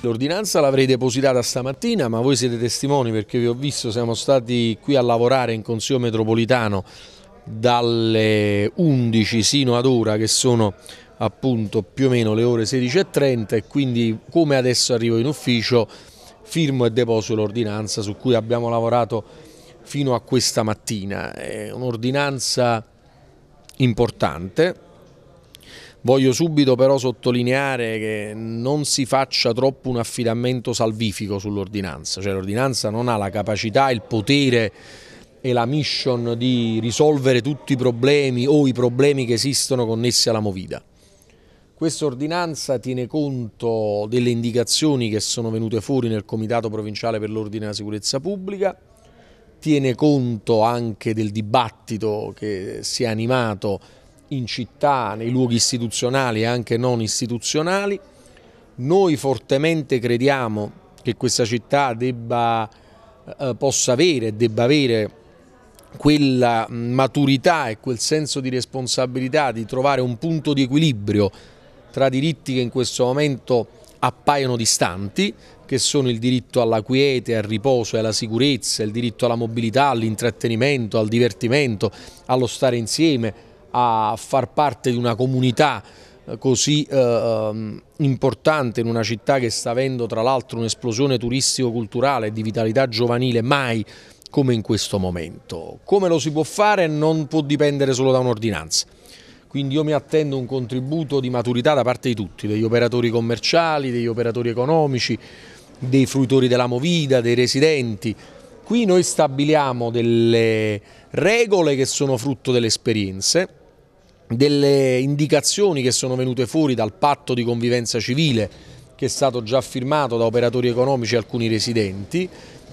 L'ordinanza l'avrei depositata stamattina, ma voi siete testimoni perché vi ho visto, siamo stati qui a lavorare in Consiglio Metropolitano dalle 11 sino ad ora che sono appunto più o meno le ore 16.30 e quindi come adesso arrivo in ufficio firmo e deposito l'ordinanza su cui abbiamo lavorato fino a questa mattina. È un'ordinanza importante Voglio subito però sottolineare che non si faccia troppo un affidamento salvifico sull'ordinanza, cioè l'ordinanza non ha la capacità, il potere e la mission di risolvere tutti i problemi o i problemi che esistono connessi alla Movida. Questa ordinanza tiene conto delle indicazioni che sono venute fuori nel Comitato Provinciale per l'Ordine e la Sicurezza Pubblica, tiene conto anche del dibattito che si è animato in città, nei luoghi istituzionali e anche non istituzionali. Noi fortemente crediamo che questa città debba, eh, possa avere, debba avere quella maturità e quel senso di responsabilità di trovare un punto di equilibrio tra diritti che in questo momento appaiono distanti, che sono il diritto alla quiete, al riposo e alla sicurezza, il diritto alla mobilità, all'intrattenimento, al divertimento, allo stare insieme, a far parte di una comunità eh, così eh, ehm, importante in una città che sta avendo tra l'altro un'esplosione turistico-culturale di vitalità giovanile mai come in questo momento. Come lo si può fare non può dipendere solo da un'ordinanza. Quindi io mi attendo un contributo di maturità da parte di tutti, degli operatori commerciali, degli operatori economici, dei fruitori della movida, dei residenti. Qui noi stabiliamo delle regole che sono frutto delle esperienze, delle indicazioni che sono venute fuori dal patto di convivenza civile che è stato già firmato da operatori economici e alcuni residenti,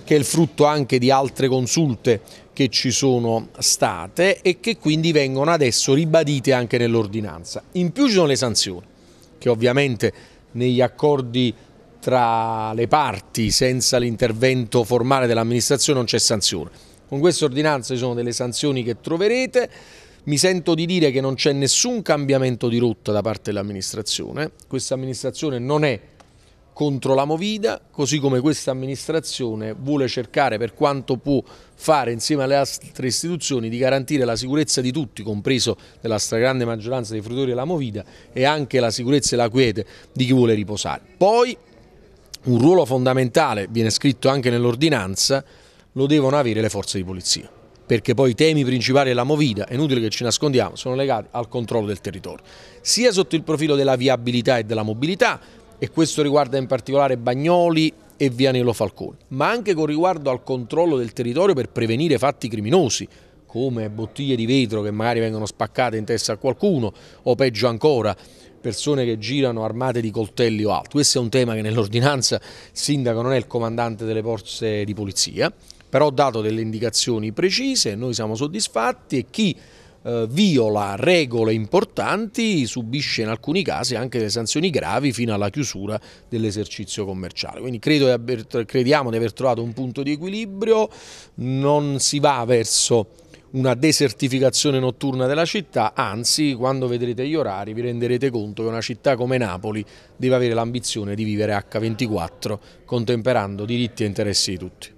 che è il frutto anche di altre consulte che ci sono state e che quindi vengono adesso ribadite anche nell'ordinanza. In più ci sono le sanzioni, che ovviamente negli accordi tra le parti senza l'intervento formale dell'amministrazione non c'è sanzione. Con questa ordinanza ci sono delle sanzioni che troverete, mi sento di dire che non c'è nessun cambiamento di rotta da parte dell'amministrazione. Questa amministrazione non è contro la Movida, così come questa amministrazione vuole cercare per quanto può fare insieme alle altre istituzioni di garantire la sicurezza di tutti, compreso della stragrande maggioranza dei fruttori della Movida e anche la sicurezza e la quiete di chi vuole riposare. Poi un ruolo fondamentale, viene scritto anche nell'ordinanza, lo devono avere le forze di polizia perché poi i temi principali della Movida, è inutile che ci nascondiamo, sono legati al controllo del territorio, sia sotto il profilo della viabilità e della mobilità, e questo riguarda in particolare Bagnoli e Via Vianello Falcone, ma anche con riguardo al controllo del territorio per prevenire fatti criminosi, come bottiglie di vetro che magari vengono spaccate in testa a qualcuno, o peggio ancora, persone che girano armate di coltelli o altro. Questo è un tema che nell'ordinanza il sindaco non è il comandante delle forze di polizia, però dato delle indicazioni precise, noi siamo soddisfatti e chi eh, viola regole importanti subisce in alcuni casi anche delle sanzioni gravi fino alla chiusura dell'esercizio commerciale. Quindi credo, crediamo di aver trovato un punto di equilibrio, non si va verso una desertificazione notturna della città, anzi quando vedrete gli orari vi renderete conto che una città come Napoli deve avere l'ambizione di vivere H24 contemperando diritti e interessi di tutti.